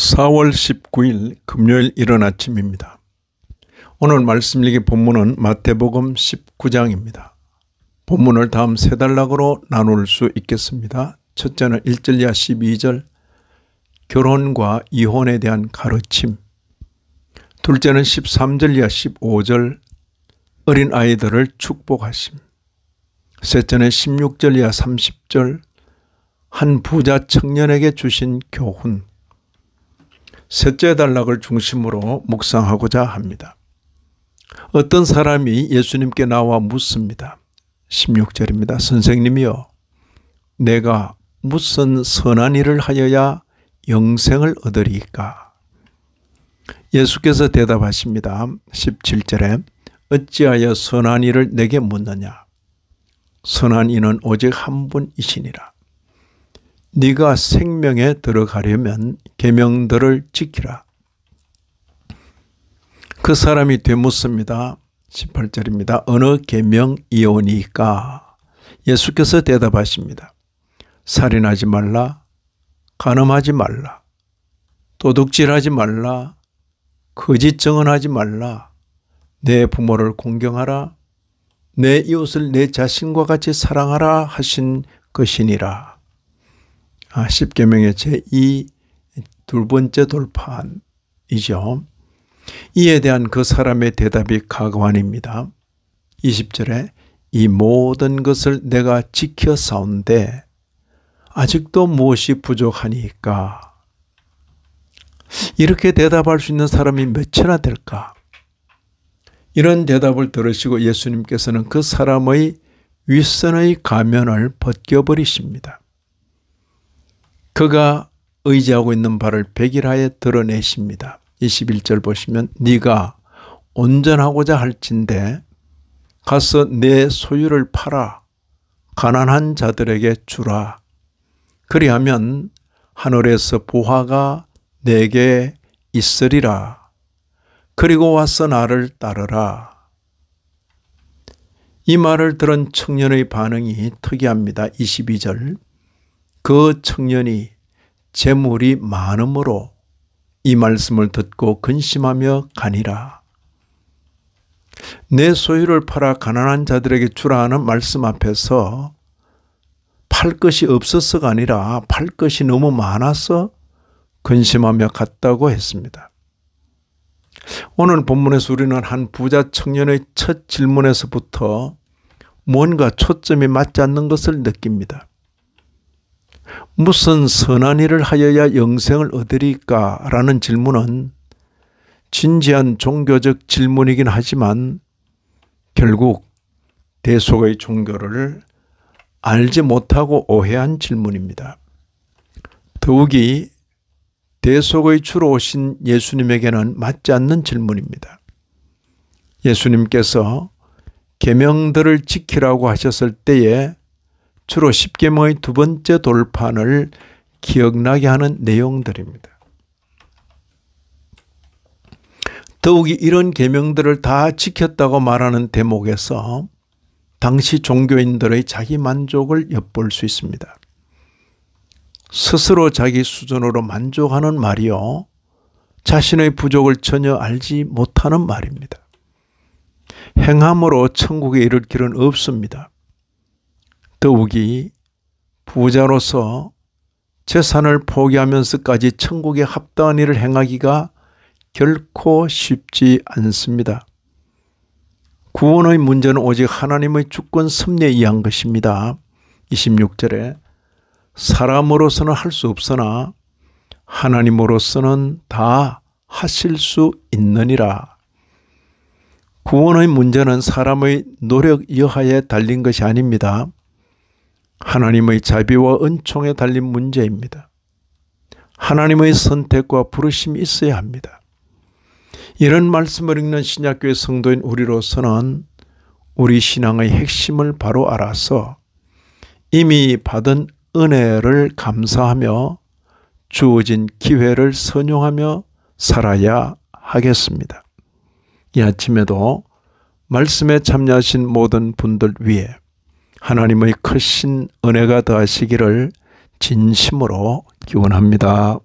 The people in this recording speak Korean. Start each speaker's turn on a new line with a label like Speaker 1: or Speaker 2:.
Speaker 1: 4월 19일 금요일 이른 아침입니다. 오늘 말씀드기 본문은 마태복음 19장입니다. 본문을 다음 세 단락으로 나눌 수 있겠습니다. 첫째는 1절 이하 12절 결혼과 이혼에 대한 가르침 둘째는 13절 이하 15절 어린 아이들을 축복하심 셋째는 16절 이하 30절 한 부자 청년에게 주신 교훈 셋째 단락을 중심으로 묵상하고자 합니다. 어떤 사람이 예수님께 나와 묻습니다. 16절입니다. 선생님이여 내가 무슨 선한 일을 하여야 영생을 얻으리까? 예수께서 대답하십니다. 17절에 어찌하여 선한 일을 내게 묻느냐? 선한 이는 오직 한 분이시니라. 네가 생명에 들어가려면 계명들을 지키라. 그 사람이 되묻습니다. 18절입니다. 어느 계명이오니까 예수께서 대답하십니다. 살인하지 말라. 간음하지 말라. 도둑질하지 말라. 거짓 증언하지 말라. 내 부모를 공경하라. 내 이웃을 내 자신과 같이 사랑하라 하신 것이니라. 아, 10계명의 제2 두 번째 돌파안이죠 이에 대한 그 사람의 대답이 가관입니다. 20절에 이 모든 것을 내가 지켜사온데 아직도 무엇이 부족하니까 이렇게 대답할 수 있는 사람이 몇이나 될까? 이런 대답을 들으시고 예수님께서는 그 사람의 윗선의 가면을 벗겨버리십니다. 그가 의지하고 있는 바를 백일하에 드러내십니다. 21절 보시면 네가 온전하고자 할진대 가서 내 소유를 팔아 가난한 자들에게 주라. 그리하면 하늘에서 보화가 내게 있으리라. 그리고 와서 나를 따르라. 이 말을 들은 청년의 반응이 특이합니다. 22절 그 청년이 재물이 많으므로이 말씀을 듣고 근심하며 가니라. 내 소유를 팔아 가난한 자들에게 주라 하는 말씀 앞에서 팔 것이 없어서가 아니라 팔 것이 너무 많아서 근심하며 갔다고 했습니다. 오늘 본문에서 우리는 한 부자 청년의 첫 질문에서부터 뭔가 초점이 맞지 않는 것을 느낍니다. 무슨 선한 일을 하여야 영생을 얻으리까? 라는 질문은 진지한 종교적 질문이긴 하지만 결국 대속의 종교를 알지 못하고 오해한 질문입니다. 더욱이 대속의 주로 오신 예수님에게는 맞지 않는 질문입니다. 예수님께서 계명들을 지키라고 하셨을 때에 주로 십계명의 두 번째 돌판을 기억나게 하는 내용들입니다. 더욱이 이런 계명들을 다 지켰다고 말하는 대목에서 당시 종교인들의 자기 만족을 엿볼 수 있습니다. 스스로 자기 수준으로 만족하는 말이요. 자신의 부족을 전혀 알지 못하는 말입니다. 행함으로 천국에 이를 길은 없습니다. 더욱이 부자로서 재산을 포기하면서까지 천국에 합당한 일을 행하기가 결코 쉽지 않습니다. 구원의 문제는 오직 하나님의 주권 섭리에 의한 것입니다. 26절에 사람으로서는 할 수 없으나 하나님으로서는 다 하실 수 있느니라. 구원의 문제는 사람의 노력 여하에 달린 것이 아닙니다. 하나님의 자비와 은총에 달린 문제입니다. 하나님의 선택과 부르심이 있어야 합니다. 이런 말씀을 읽는 신약교회 성도인 우리로서는 우리 신앙의 핵심을 바로 알아서 이미 받은 은혜를 감사하며 주어진 기회를 선용하며 살아야 하겠습니다. 이 아침에도 말씀에 참여하신 모든 분들 위해 하나님의 크신 은혜가 더하시기를 진심으로 기원합니다.